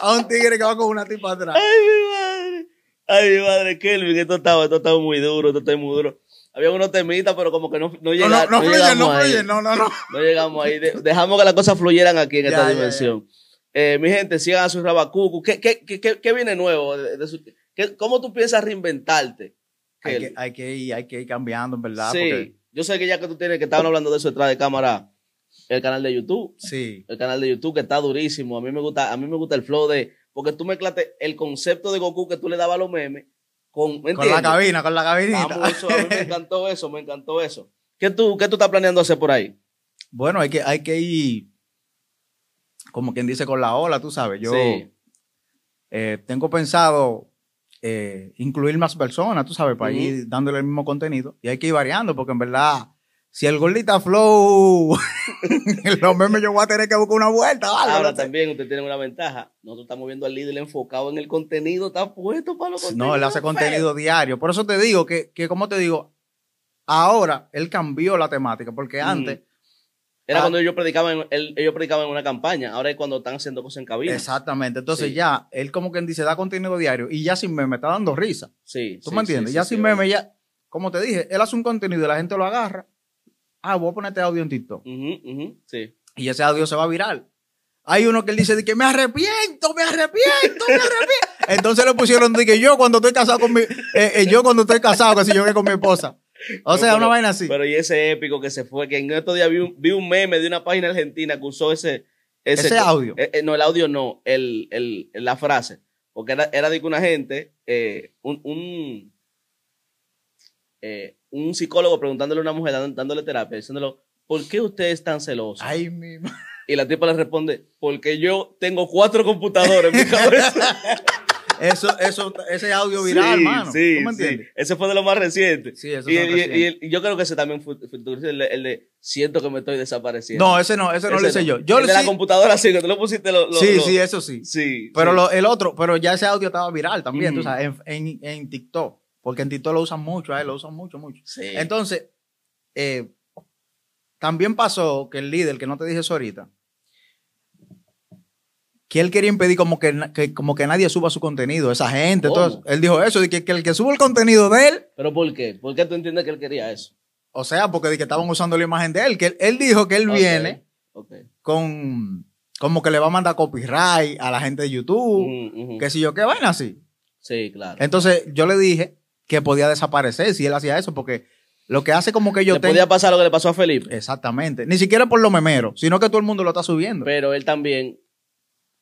a un tigre que va con una tipa atrás? Ay, mi madre. Ay, mi madre, Kelvin, esto estaba, muy duro, esto está muy duro. Había unos temitas, pero como que no, no, llegamos, no, no, no, no, no, no, no. No llegamos ahí. dejamos que las cosas fluyeran aquí en esta dimensión. Eh, mi gente, sigan a su rabacucu. ¿Qué, qué, qué, qué viene nuevo? De, de su, ¿Cómo tú piensas reinventarte? Hay que, hay que, ir, hay que ir cambiando, en verdad. Sí. Yo sé que ya que tú tienes que estaban hablando de eso detrás de cámara, el canal de YouTube. Sí. El canal de YouTube que está durísimo. A mí me gusta, a mí me gusta el flow de. Porque tú mezclaste el concepto de Goku que tú le dabas a los memes con. con la cabina, con la cabinita. a mí me encantó eso, me encantó eso. ¿Qué tú, qué tú estás planeando hacer por ahí? Bueno, hay que, hay que ir. Como quien dice, con la ola, tú sabes. Yo. Sí. Eh, tengo pensado eh, incluir más personas, tú sabes, para ir dándole el mismo contenido. Y hay que ir variando, porque en verdad, si el gordita flow, los memes yo voy a tener que buscar una vuelta. Ahora también usted tiene una ventaja. Nosotros estamos viendo al líder enfocado en el contenido, está puesto para los contenidos. No, él hace contenido diario. Por eso te digo que, como te digo, ahora él cambió la temática, porque mm. antes... Era ah. cuando ellos predicaban, en, él, ellos predicaban en una campaña, ahora es cuando están haciendo cosas en cabina. Exactamente, entonces ya, él como quien dice, da contenido diario y ya sin meme está dando risa. Sí. ¿Tú me entiendes? ya sin meme, ya, como te dije, él hace un contenido y la gente lo agarra. Ah, voy a ponerte audio en TikTok. sí. Y ese audio se va a viral. Hay uno que él dice que me arrepiento, me arrepiento, me arrepiento. Entonces le pusieron de que yo cuando estoy casado con mi, eh, eh, yo cuando estoy casado, que si yo que con mi esposa. O sea, una vaina así. Pero y ese épico que se fue, que en estos días vi un, meme de una página argentina que usó ese... Ese, audio. Eh, eh, no, el audio no, el, el, la frase. Porque era, era de una gente, eh, un, un, un, psicólogo preguntándole a una mujer, dándole terapia, diciéndole, ¿por qué usted es tan celoso? Ay, mi Y la tipa le responde, porque yo tengo cuatro computadores en mi cabeza. Eso, eso, ese audio viral, me entiendes? Ese fue de lo más reciente. Sí, eso y, y, y yo creo que ese también fue, el, de siento que me estoy desapareciendo. No, ese no, ese no lo hice yo. yo de la computadora sí, que tú lo pusiste. Lo, sí, sí, eso sí. Sí. Pero el otro, pero ya ese audio estaba viral también, en, en, TikTok. Porque en TikTok lo usan mucho, lo usan mucho, mucho. Entonces, eh, también pasó que el líder, que no te dije eso ahorita, que él quería impedir como que, como que nadie suba su contenido, esa gente. Entonces, él dijo eso, que, el que suba el contenido de él. ¿Pero por qué? ¿Por qué tú entiendes que él quería eso? O sea, porque que estaban usando la imagen de él, que él, dijo que él viene con como que le va a mandar copyright a la gente de YouTube, que si yo qué vaina así. Sí, claro. Entonces, yo le dije que podía desaparecer si él hacía eso, porque lo que hace como que yo... tengo. podía pasar lo que le pasó a Felipe. Exactamente. Ni siquiera por lo memero, sino que todo el mundo lo está subiendo. Pero él también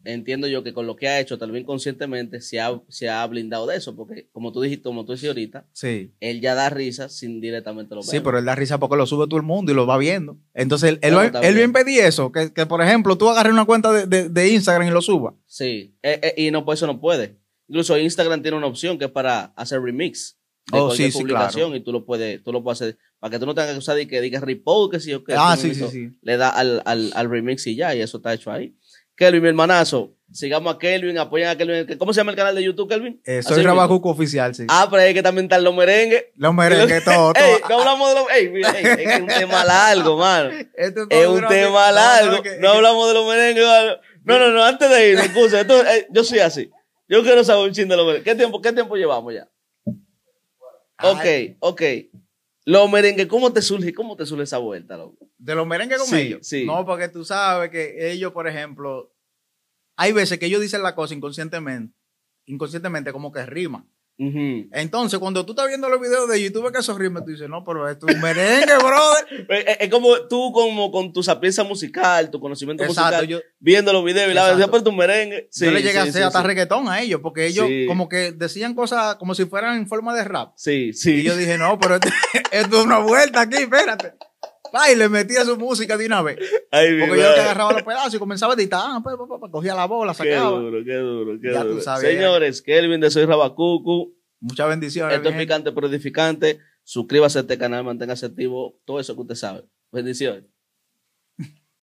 entiendo yo que con lo que ha hecho, tal vez inconscientemente, se ha, se ha blindado de eso, porque como tú dijiste, como tú decías ahorita, sí. él ya da risa sin directamente lo ver Sí, pero él da risa porque lo sube todo el mundo y lo va viendo. Entonces, él, él, lo eso, que, por ejemplo tú agarres una cuenta de, Instagram y lo suba. Sí, eh, eh, y no, pues eso no puede. Incluso Instagram tiene una opción que es para hacer remix de oh, cualquier publicación y tú lo puedes, tú lo puedes hacer para que tú no tengas que usar y que digas repost, que sí o qué Ah, sí, sí, sí. Le da al, al, al remix y ya, y eso está hecho ahí. Kelvin, mi hermanazo, sigamos a Kelvin, apoyen a Kelvin. ¿Cómo se llama el canal de YouTube, Kelvin? Eh, soy Rabajuco Oficial, sí. Ah, pero hay que también están los merengues. Los merengues, todo, Ey, no hablamos de los... Ey, ey, es un tema largo, mano. es, un tema largo. No, hablamos de los merengues. No, no, no, antes de ir, excusa. Esto, eh, yo soy así. Yo quiero saber un chingo de los merengues. ¿Qué tiempo, qué tiempo llevamos ya? Ok, ok. Los merengues, ¿cómo te surge? ¿Cómo te surge esa vuelta, loco? De los merengues con ellos. Sí. No, porque tú sabes que ellos, por ejemplo, hay veces que ellos dicen la cosa inconscientemente, inconscientemente como que rima. Entonces, cuando tú estás viendo los videos de YouTube que esos ritmos, tú dices, no, pero es un merengue, brother. es, como tú, como con tu sapiencia musical, tu conocimiento musical, viendo los videos y la verdad, pero tu merengue. yo le llegué a hasta reggaetón a ellos, porque ellos como que decían cosas como si fueran en forma de rap. Sí, sí. Y yo dije, no, pero este, esto es una vuelta aquí, espérate. Ay, ah, le metía su música de una vez. Porque yo que agarraba los pedazos y comenzaba a editar. Ah, pues, pues, pues, cogía la bola, sacaba. Qué duro, qué duro, qué ya duro. Tú Señores, Kelvin de Soy Rabacucu. Muchas bendiciones. Esto es picante, cante edificante. Suscríbase a este canal, manténgase activo. Todo eso que usted sabe. Bendiciones.